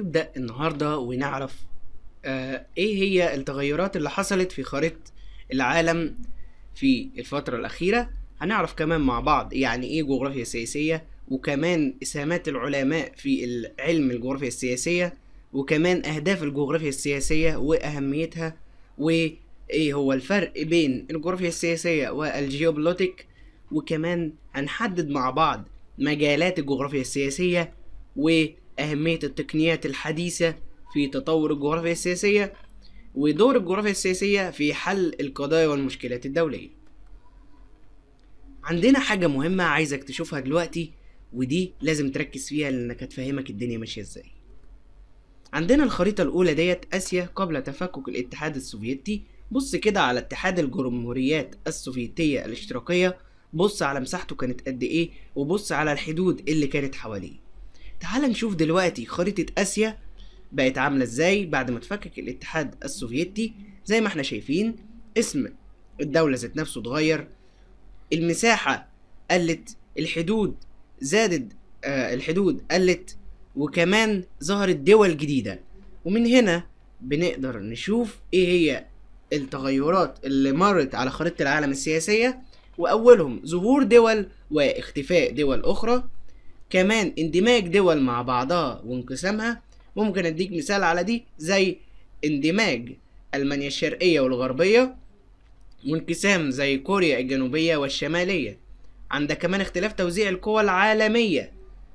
نبدا النهارده ونعرف آه ايه هي التغيرات اللي حصلت في خريطه العالم في الفتره الاخيره هنعرف كمان مع بعض يعني ايه جغرافيا سياسيه وكمان اسهامات العلماء في علم الجغرافيا السياسيه وكمان اهداف الجغرافيا السياسيه واهميتها وايه هو الفرق بين الجغرافيا السياسيه والجيوبلوتيك وكمان هنحدد مع بعض مجالات الجغرافيا السياسيه و أهمية التقنيات الحديثة في تطور الجغرافيا السياسية ودور الجغرافيا السياسية في حل القضايا والمشكلات الدولية عندنا حاجة مهمة عايزك تشوفها دلوقتي ودي لازم تركز فيها لأنك هتفهمك الدنيا ماشية ازاي عندنا الخريطة الأولى ديت آسيا قبل تفكك الاتحاد السوفيتي بص كده على اتحاد الجمهوريات السوفيتية الاشتراكية بص على مساحته كانت قد ايه وبص على الحدود اللي كانت حواليه تعال نشوف دلوقتي خريطة آسيا بقت عاملة ازاي بعد ما اتفكك الاتحاد السوفيتي زي ما احنا شايفين اسم الدولة ذات نفسه اتغير المساحة قلت الحدود زادت آه الحدود قلت وكمان ظهرت دول جديدة ومن هنا بنقدر نشوف ايه هي التغيرات اللي مرت على خريطة العالم السياسية وأولهم ظهور دول واختفاء دول أخرى كمان اندماج دول مع بعضها وانقسامها ممكن اديك مثال على دي زي اندماج المانيا الشرقيه والغربيه وانقسام زي كوريا الجنوبيه والشماليه عندك كمان اختلاف توزيع القوى العالميه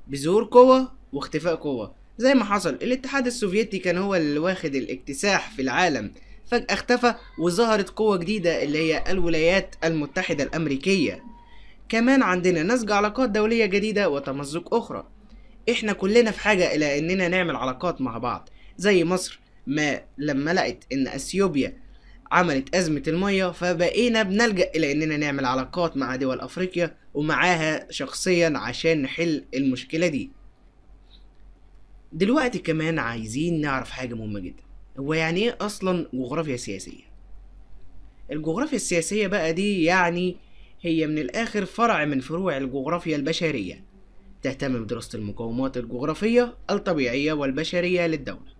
بظهور قوة واختفاء قوة زي ما حصل الاتحاد السوفيتي كان هو اللي واخد الاكتساح في العالم فجأة اختفى وظهرت قوة جديدة اللي هي الولايات المتحدة الأمريكية كمان عندنا نسج علاقات دولية جديدة وتمزق أخرى إحنا كلنا في حاجة إلى إننا نعمل علاقات مع بعض زي مصر ما لما لقت إن أثيوبيا عملت أزمة المية فبقينا بنلجأ إلى إننا نعمل علاقات مع دول أفريقيا ومعاها شخصيا عشان نحل المشكلة دي دلوقتي كمان عايزين نعرف حاجة مهمة جدا هو يعني ايه اصلا جغرافيا سياسية الجغرافيا السياسية بقى دي يعني هي من الآخر فرع من فروع الجغرافيا البشرية تهتم بدراسة المقومات الجغرافية الطبيعية والبشرية للدولة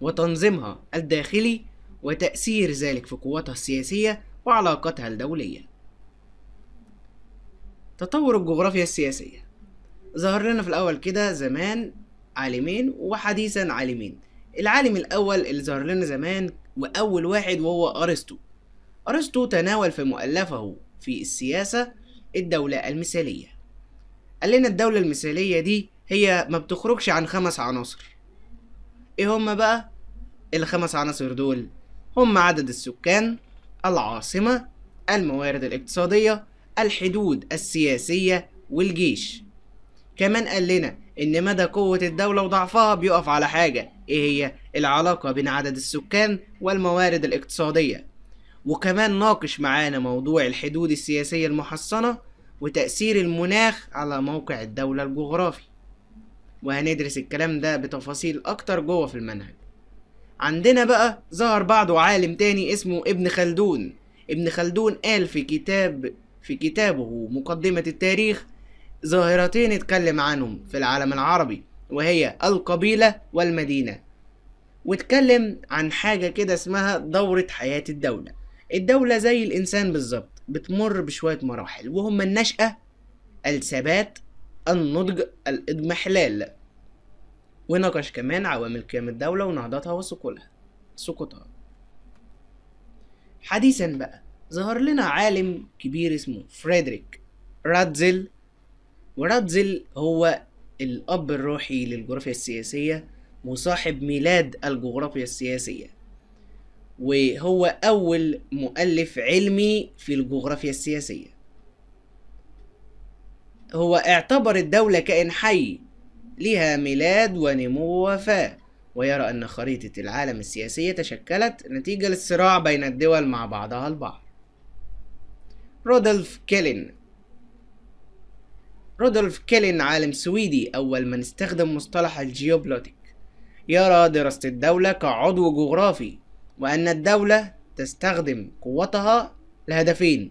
وتنظيمها الداخلي وتأثير ذلك في قوتها السياسية وعلاقاتها الدولية تطور الجغرافيا السياسية ظهر لنا في الأول كده زمان عالمين وحديثا عالمين العالم الأول اللي ظهر لنا زمان وأول واحد وهو أرسطو أرسطو تناول في مؤلفه في السياسة الدولة المثالية قال لنا الدولة المثالية دي هي ما بتخرجش عن خمس عناصر ايه هما بقى الخمس عناصر دول هم عدد السكان العاصمة الموارد الاقتصادية الحدود السياسية والجيش كمان قال لنا ان مدى قوة الدولة وضعفها بيقف على حاجة ايه هي العلاقة بين عدد السكان والموارد الاقتصادية وكمان ناقش معانا موضوع الحدود السياسية المحصنة وتأثير المناخ على موقع الدولة الجغرافي وهندرس الكلام ده بتفاصيل أكتر جوه في المنهج عندنا بقى ظهر بعده عالم تاني اسمه ابن خلدون ابن خلدون قال في كتاب في كتابه مقدمة التاريخ ظاهرتين اتكلم عنهم في العالم العربي وهي القبيلة والمدينة واتكلم عن حاجة كده اسمها دورة حياة الدولة الدولة زي الإنسان بالظبط بتمر بشوية مراحل وهم النشأة الثبات النضج الإضمحلال وناقش كمان عوامل قيام الدولة ونهضتها وسقوطها سقوطها حديثا بقى ظهر لنا عالم كبير اسمه فريدريك راتزل وراتزل هو الأب الروحي للجغرافيا السياسية وصاحب ميلاد الجغرافيا السياسية وهو أول مؤلف علمي في الجغرافيا السياسية هو اعتبر الدولة كائن حي لها ميلاد ونمو وفاة ويرى أن خريطة العالم السياسية تشكلت نتيجة للصراع بين الدول مع بعضها البعض رودولف كيلين رودولف كيلين عالم سويدي أول من استخدم مصطلح الجيوبلوتيك يرى دراسة الدولة كعضو جغرافي وأن الدولة تستخدم قوتها لهدفين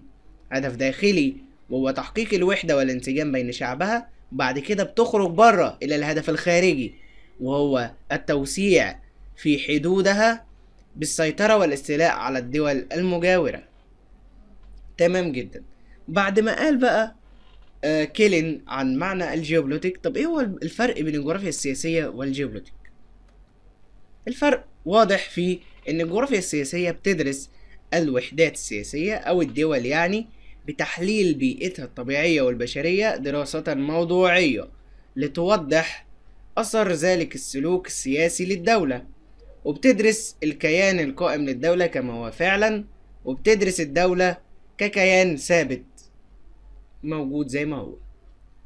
هدف داخلي وهو تحقيق الوحدة والانسجام بين شعبها بعد كده بتخرج بره إلى الهدف الخارجي وهو التوسيع في حدودها بالسيطرة والاستيلاء على الدول المجاورة تمام جدا بعد ما قال بقى آه، كيلين عن معنى الجيوبوليتيك طب ايه هو الفرق بين الجغرافيا السياسية والجيوبوليتيك الفرق واضح في ان الجغرافيا السياسية بتدرس الوحدات السياسية او الدول يعني بتحليل بيئتها الطبيعية والبشرية دراسة موضوعية لتوضح أثر ذلك السلوك السياسي للدولة وبتدرس الكيان القائم للدولة كما هو فعلا وبتدرس الدولة ككيان ثابت موجود زي ما هو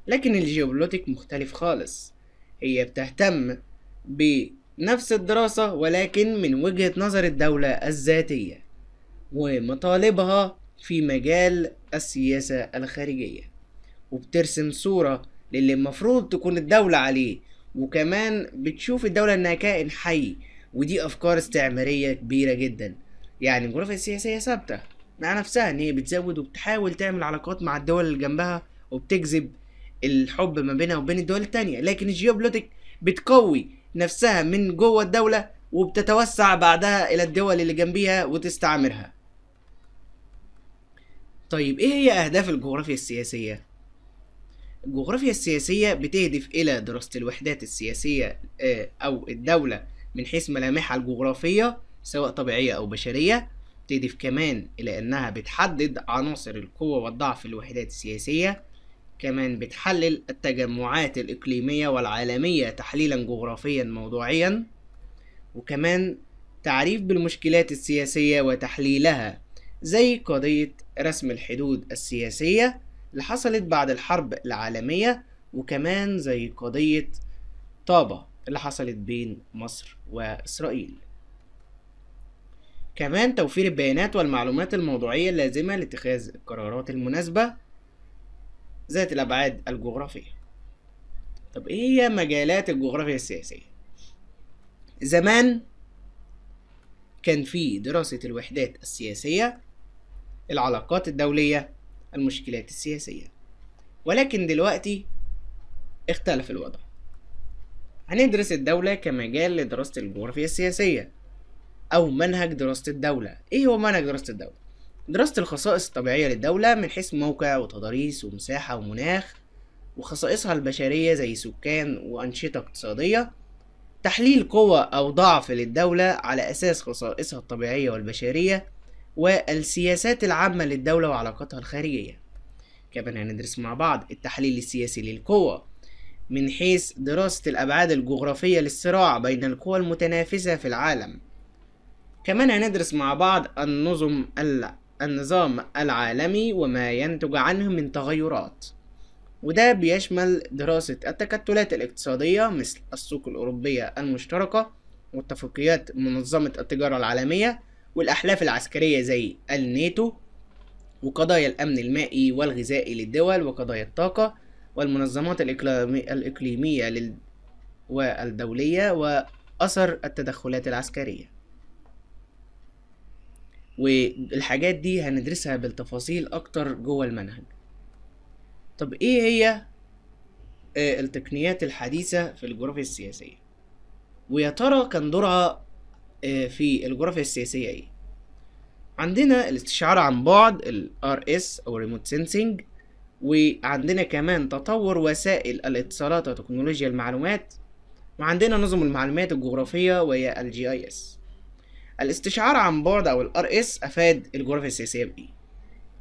لكن الجيوبوليتيك مختلف خالص هي بتهتم ب نفس الدراسة ولكن من وجهة نظر الدولة الذاتية ومطالبها في مجال السياسة الخارجية وبترسم صورة للي المفروض تكون الدولة عليه وكمان بتشوف الدولة انها كائن حي ودي افكار استعمارية كبيرة جدا يعني الجغرافيا السياسية ثابتة مع نفسها ان هي بتزود وبتحاول تعمل علاقات مع الدول اللي جنبها وبتجذب الحب ما بينها وبين الدول التانية لكن الجيوبلوتيك بتقوي نفسها من جوه الدولة وبتتوسع بعدها إلى الدول اللي جنبيها وتستعمرها طيب إيه هي أهداف الجغرافيا السياسية؟ الجغرافيا السياسية بتهدف إلى دراسة الوحدات السياسية آه، أو الدولة من حيث ملامحها الجغرافية سواء طبيعية أو بشرية بتهدف كمان إلى أنها بتحدد عناصر القوة والضعف في الوحدات السياسية كمان بتحلل التجمعات الإقليمية والعالمية تحليلا جغرافيا موضوعيا وكمان تعريف بالمشكلات السياسية وتحليلها زي قضية رسم الحدود السياسية اللي حصلت بعد الحرب العالمية وكمان زي قضية طابة اللي حصلت بين مصر وإسرائيل كمان توفير البيانات والمعلومات الموضوعية اللازمة لاتخاذ القرارات المناسبة ذات الأبعاد الجغرافية طب إيه هي مجالات الجغرافيا السياسية زمان كان في دراسة الوحدات السياسية العلاقات الدولية المشكلات السياسية ولكن دلوقتي اختلف الوضع هندرس الدولة كمجال لدراسة الجغرافيا السياسية أو منهج دراسة الدولة إيه هو منهج دراسة الدولة؟ دراسة الخصائص الطبيعية للدولة من حيث موقع وتضاريس ومساحة ومناخ وخصائصها البشرية زي سكان وأنشطة اقتصادية تحليل قوة أو ضعف للدولة على أساس خصائصها الطبيعية والبشرية والسياسات العامة للدولة وعلاقاتها الخارجية كمان هندرس مع بعض التحليل السياسي للقوة من حيث دراسة الأبعاد الجغرافية للصراع بين القوى المتنافسة في العالم كمان هندرس مع بعض النظم النظام العالمي وما ينتج عنه من تغيرات وده بيشمل دراسة التكتلات الاقتصادية مثل السوق الأوروبية المشتركة واتفاقيات منظمة التجارة العالمية والأحلاف العسكرية زي الناتو وقضايا الأمن المائي والغذائي للدول وقضايا الطاقة والمنظمات الإقليمية والدولية وأثر التدخلات العسكرية والحاجات دي هندرسها بالتفاصيل اكتر جوه المنهج طب ايه هي آه، التقنيات الحديثة في الجغرافيا السياسية ويا ترى كان دورها آه، في الجغرافيا السياسية ايه عندنا الاستشعار عن بعد ال RS أو ريموت سينسينج وعندنا كمان تطور وسائل الاتصالات وتكنولوجيا المعلومات وعندنا نظم المعلومات الجغرافية وهي ال GIS الاستشعار عن بعد او الار اس افاد الجغرافيا السياسيه بايه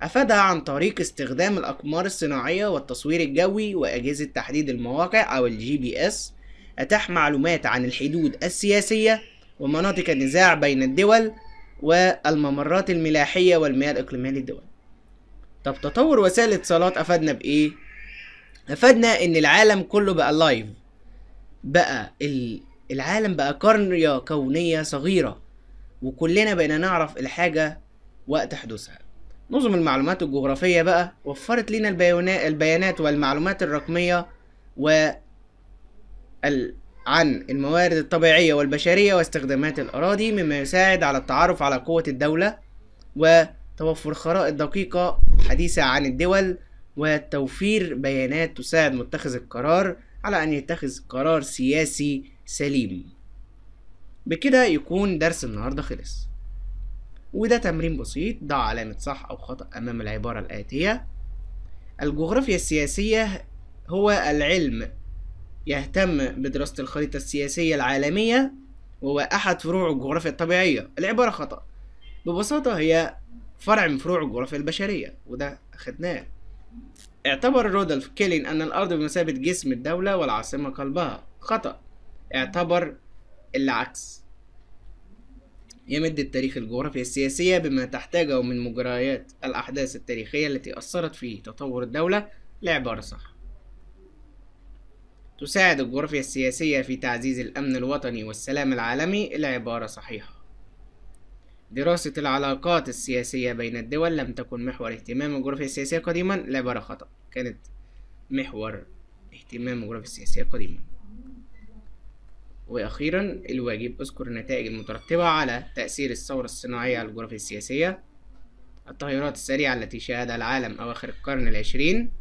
افادها عن طريق استخدام الاقمار الصناعيه والتصوير الجوي واجهزه تحديد المواقع او الجي بي اس اتاح معلومات عن الحدود السياسيه ومناطق النزاع بين الدول والممرات الملاحيه والمياه الاقليميه للدول طب تطور وسائل الاتصالات افادنا بايه افادنا ان العالم كله بقى لايف بقى العالم بقى قريه كونيه صغيره وكلنا بقينا نعرف الحاجة وقت حدوثها نظم المعلومات الجغرافية بقى وفرت لنا البيانات والمعلومات الرقمية و عن الموارد الطبيعية والبشرية واستخدامات الأراضي مما يساعد على التعرف على قوة الدولة وتوفر خرائط دقيقة حديثة عن الدول وتوفير بيانات تساعد متخذ القرار على أن يتخذ قرار سياسي سليم بكده يكون درس النهاردة خلص وده تمرين بسيط ضع علامة صح أو خطأ أمام العبارة الآتية الجغرافيا السياسية هو العلم يهتم بدراسة الخريطة السياسية العالمية وهو أحد فروع الجغرافيا الطبيعية العبارة خطأ ببساطة هي فرع من فروع الجغرافيا البشرية وده أخدناه اعتبر رودولف كيلين أن الأرض بمثابة جسم الدولة والعاصمة قلبها خطأ اعتبر العكس يمد التاريخ الجغرافيا السياسية بما تحتاجه من مجريات الأحداث التاريخية التي أثرت في تطور الدولة لعبارة صح تساعد الجغرافيا السياسية في تعزيز الأمن الوطني والسلام العالمي العبارة صحيحة دراسة العلاقات السياسية بين الدول لم تكن محور اهتمام الجغرافيا السياسية قديما العبارة خطأ كانت محور اهتمام الجغرافيا السياسية قديما وأخيرا الواجب اذكر النتائج المترتبة على تأثير الثورة الصناعية على الجغرافيا السياسية التغيرات السريعة التي شهدها العالم أواخر القرن العشرين